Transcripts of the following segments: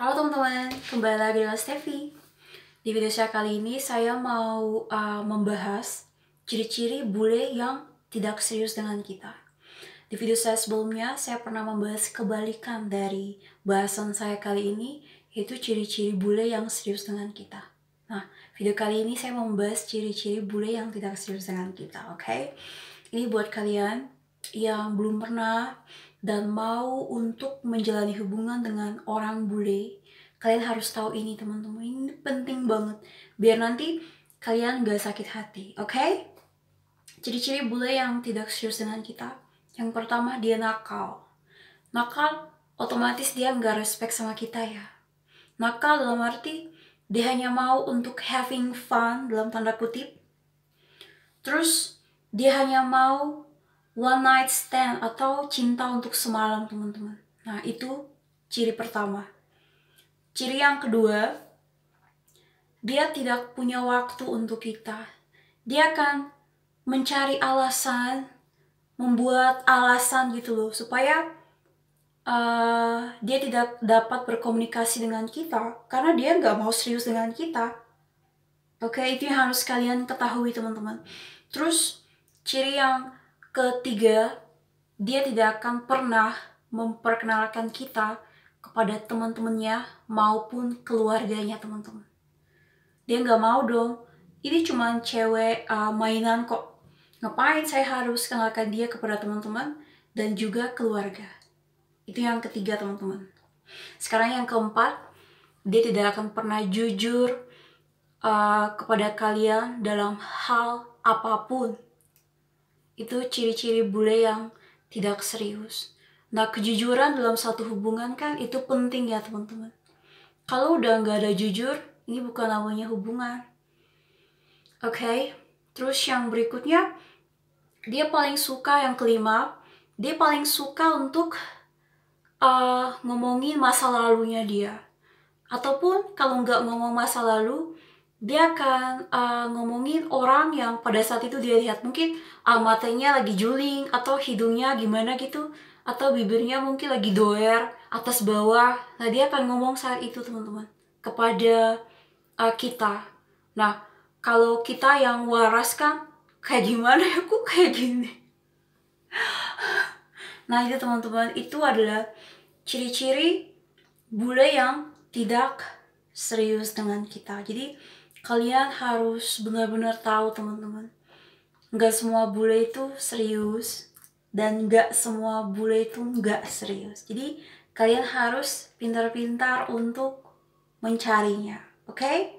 Halo teman-teman, kembali lagi dengan Steffi. Di video saya kali ini saya mau uh, membahas ciri-ciri bule yang tidak serius dengan kita. Di video saya sebelumnya saya pernah membahas kebalikan dari bahasan saya kali ini yaitu ciri-ciri bule yang serius dengan kita. Nah, video kali ini saya mau membahas ciri-ciri bule yang tidak serius dengan kita, oke? Okay? Ini buat kalian yang belum pernah dan mau untuk menjalani hubungan dengan orang bule, kalian harus tahu ini teman-teman. Ini penting banget biar nanti kalian gak sakit hati, oke? Okay? Ciri-ciri bule yang tidak serius dengan kita. Yang pertama dia nakal. Nakal otomatis dia nggak respect sama kita ya. Nakal dalam arti dia hanya mau untuk having fun dalam tanda kutip. Terus dia hanya mau one night stand atau cinta untuk semalam teman-teman. Nah itu ciri pertama. Ciri yang kedua, dia tidak punya waktu untuk kita. Dia akan mencari alasan, membuat alasan gitu loh, supaya uh, dia tidak dapat berkomunikasi dengan kita karena dia nggak mau serius dengan kita. Oke, okay, itu yang harus kalian ketahui teman-teman. Terus ciri yang Ketiga, dia tidak akan pernah memperkenalkan kita kepada teman-temannya maupun keluarganya teman-teman. Dia nggak mau dong, ini cuma cewek uh, mainan kok. Ngapain saya harus kenalkan dia kepada teman-teman dan juga keluarga. Itu yang ketiga teman-teman. Sekarang yang keempat, dia tidak akan pernah jujur uh, kepada kalian dalam hal apapun itu ciri-ciri bule yang tidak serius. Nah, kejujuran dalam satu hubungan kan itu penting ya teman-teman. Kalau udah nggak ada jujur, ini bukan namanya hubungan. Oke, okay? terus yang berikutnya, dia paling suka yang kelima, dia paling suka untuk uh, ngomongin masa lalunya dia. Ataupun kalau nggak ngomong masa lalu, dia akan uh, ngomongin orang yang pada saat itu dia lihat mungkin uh, matanya lagi juling atau hidungnya gimana gitu atau bibirnya mungkin lagi doer atas bawah nah dia akan ngomong saat itu teman-teman kepada uh, kita nah kalau kita yang waras kan kayak gimana ya aku kayak gini nah itu teman-teman itu adalah ciri-ciri bule yang tidak serius dengan kita jadi kalian harus benar-benar tahu teman-teman nggak semua bule itu serius dan nggak semua bule itu nggak serius jadi kalian harus pintar-pintar untuk mencarinya oke okay?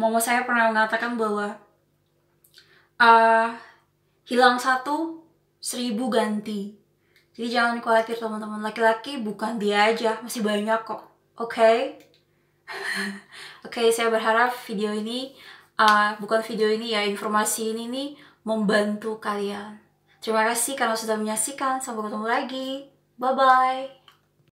mama saya pernah mengatakan bahwa uh, hilang satu seribu ganti jadi jangan khawatir teman-teman laki-laki bukan dia aja masih banyak kok oke okay? Oke, okay, saya berharap video ini, uh, bukan video ini ya, informasi ini nih membantu kalian. Terima kasih karena sudah menyaksikan. Sampai ketemu lagi. Bye-bye.